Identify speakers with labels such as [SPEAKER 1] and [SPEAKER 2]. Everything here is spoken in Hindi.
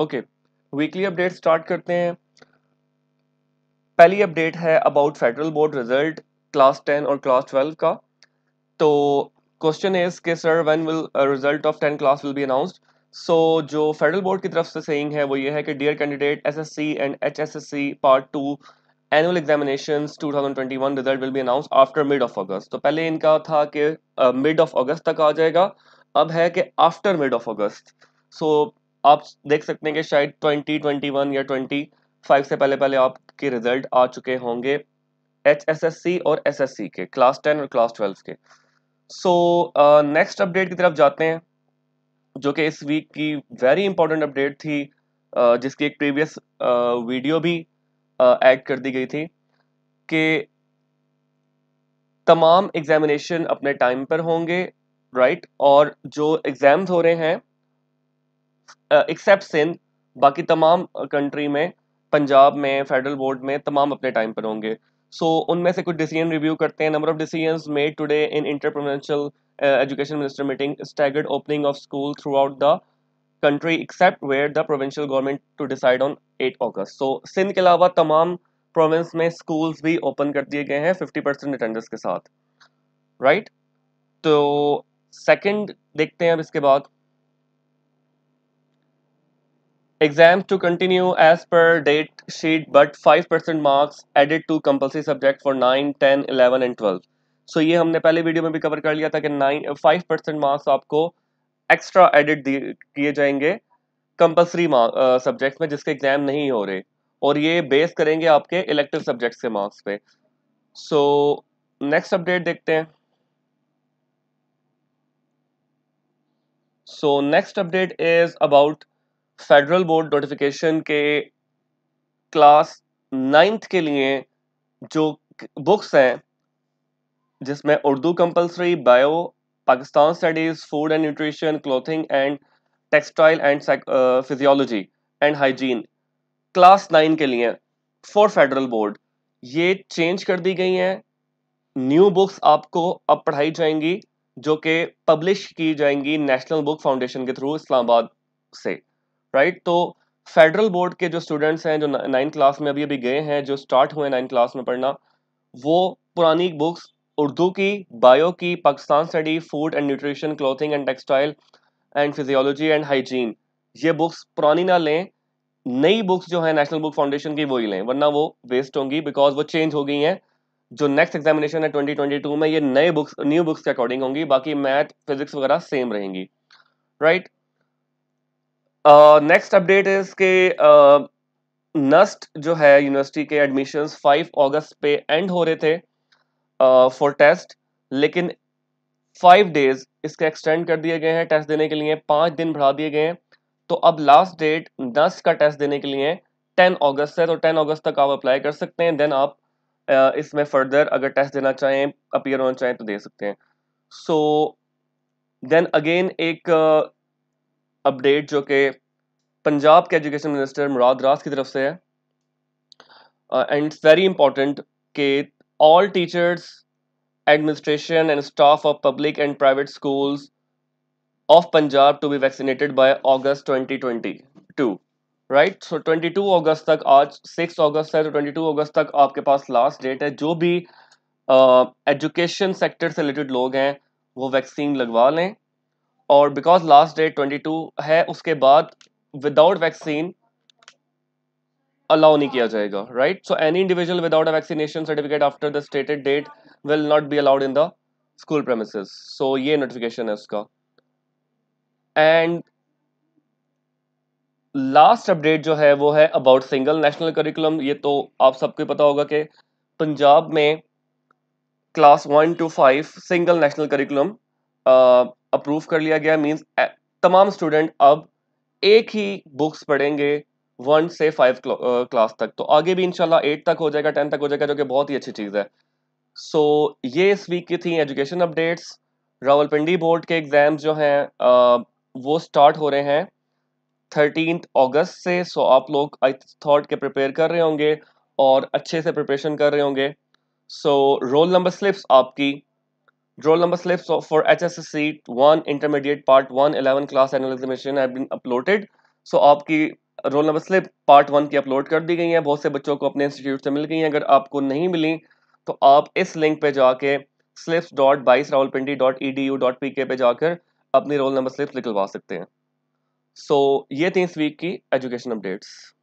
[SPEAKER 1] ओके वीकली अपडेट स्टार्ट करते हैं पहली अपडेट है about federal board result class ten और क्लास ट्वेल्व का तो क्वेश्चन इज के sir when will result of ten class will be announced so जो फेडरल बोर्ड की तरफ से सेइंग है वो ये है कि dear candidate SSC and HSSC part two annual examination 2021 result will be announce after mid of August तो पहले इनका था कि मिड ऑफ अगस्त तक आ जाएगा अब है कि after mid of August so आप देख सकते हैं कि शायद 2021 या 25 से पहले पहले आपके रिजल्ट आ चुके होंगे एच एस एस सी और एस एस सी के क्लास टेन और क्लास ट्वेल्व के सो नेक्स्ट अपडेट की तरफ जाते हैं जो कि इस वीक की वेरी इंपॉर्टेंट अपडेट थी uh, जिसकी एक प्रीवियस uh, वीडियो भी ऐड uh, कर दी गई थी कि तमाम एग्जामिनेशन अपने टाइम पर होंगे राइट right? और जो एग्ज़ाम्स हो रहे हैं एक्सेप्ट सिंध बाकी तमाम कंट्री में पंजाब में फेडरल बोर्ड में तमाम अपने टाइम पर होंगे सो so, उनमें से कुछ डिसीजन रिव्यू करते हैं number of decision made today in interprovincial education minister meeting staggered opening of school throughout the country except where the provincial government to decide on eight August so Sindh के अलावा तमाम प्रोविंस में स्कूल्स भी ओपन कर दिए गए हैं फिफ्टी परसेंट अटेंडेंस के साथ राइट right? तो सेकेंड देखते हैं अब इसके बाद exams to continue as per date sheet but 5% marks added to compulsory subject for 9 10 11 and 12 सो ये हमने पहले वीडियो में भी कवर कर लिया था कि नाइन फाइव परसेंट मार्क्स आपको एक्स्ट्रा एडिट किए जाएंगे कंपल्सरी सब्जेक्ट्स में जिसके एग्जाम नहीं हो रहे और ये बेस करेंगे आपके इलेक्टिव सब्जेक्ट्स के मार्क्स पे सो नेक्स्ट अपडेट देखते हैं so next update is about federal board notification के क्लास नाइन्थ के लिए जो बुक्स हैं जिसमें Urdu compulsory bio Pakistan studies food and nutrition clothing and textile and physiology and hygiene class nine के लिए फॉर फेडरल बोर्ड ये चेंज कर दी गई हैं न्यू बुक्स आपको अब पढ़ाई जाएंगी जो कि पब्लिश की जाएंगी नेशनल बुक फाउंडेशन के थ्रू इस्लामाबाद से राइट तो फेडरल बोर्ड के जो स्टूडेंट्स हैं जो नाइन्थ क्लास में अभी अभी गए हैं जो स्टार्ट हुए नाइन्थ क्लास में पढ़ना वो पुरानी बुक्स उर्दू की बायो की Pakistan study food and nutrition clothing and textile and physiology and hygiene ये बुक्स पुरानी ना लें नई बुक्स जो है नेशनल बुक फाउंडेशन की वो ही लें वरना वो वेस्ट होंगी बिकॉज वो चेंज हो गई हैं जो नेक्स्ट एग्जामिनेशन है 2022 में ये नए बुक्स न्यू बुक्स के अकॉर्डिंग होंगी बाकी मैथ फिजिक्स वगैरह सेम रहेंगी राइट नेक्स्ट अपडेट इज के नस्ट जो है यूनिवर्सिटी के एडमिशंस 5 अगस्त पे एंड हो रहे थे फॉर uh, टेस्ट लेकिन फाइव डेज इसके एक्सटेंड कर दिए गए हैं टेस्ट देने के लिए पाँच दिन बढ़ा दिए गए हैं तो अब लास्ट डेट नस्ट का टेस्ट देने के लिए टेन अगस्त है तो टेन अगस्त तक आप अप्लाई कर सकते हैं देन आप इसमें फर्दर अगर टेस्ट देना चाहें अपियर होना चाहें तो दे सकते हैं सो so, देन अगेन एक अपडेट जो कि पंजाब के एजुकेशन मिनिस्टर मुराद रास की तरफ से है एंड इट्स वेरी इंपॉर्टेंट कि all teachers administration and staff of public and private schools of Punjab to be vaccinated by August 2022 right so 22 अगस्त तक आज 6 अगस्त है तो 22 अगस्त तक आपके पास लास्ट डेट है जो भी एजुकेशन uh, सेक्टर से रिलेटेड लोग हैं वो वैक्सीन लगवा लें और बिकॉज लास्ट डेट 22 है उसके बाद विदाउट वैक्सीन अलाउ नहीं किया जाएगा right so any individual without vaccination certificate after the stated date will not be allowed in the school premises so ये नोटिफिकेशन है उसका एंड लास्ट अपडेट जो है वो है अबाउट सिंगल नेशनल करिकुलम ये तो आप सबको पता होगा कि पंजाब में class one two five single national curriculum approve कर लिया गया मीन्स तमाम स्टूडेंट अब एक ही बुक्स पढ़ेंगे वन से फाइव क्लास तक तो आगे भी इनशाला एट तक हो जाएगा टेंथ तक हो जाएगा जो कि बहुत ही अच्छी चीज़ है सो so, ये इस वीक की थी एजुकेशन अपडेट्स रावलपिंडी बोर्ड के एग्ज़ाम्स जो हैं वो स्टार्ट हो रहे हैं थर्टीन अगस्त से सो so आप लोग आई थॉट के प्रिपेयर कर रहे होंगे और अच्छे से प्रिपरेशन कर रहे होंगे सो रोल नंबर स्लिप्स आपकी Roll number slips for HSSC one intermediate part one eleven class annual examination have been uploaded. So आपकी roll number slip part one की upload कर दी गई है बहुत से बच्चों को अपने institute से मिल गई है अगर आपको नहीं मिली तो आप इस link पे जाके slips डॉट बाईस Rawalpindi dot E D U dot P K पे जाकर अपनी रोल नंबर स्लिप्स निकलवा सकते हैं सो so, ये थी इस वीक की एजुकेशन अपडेट्स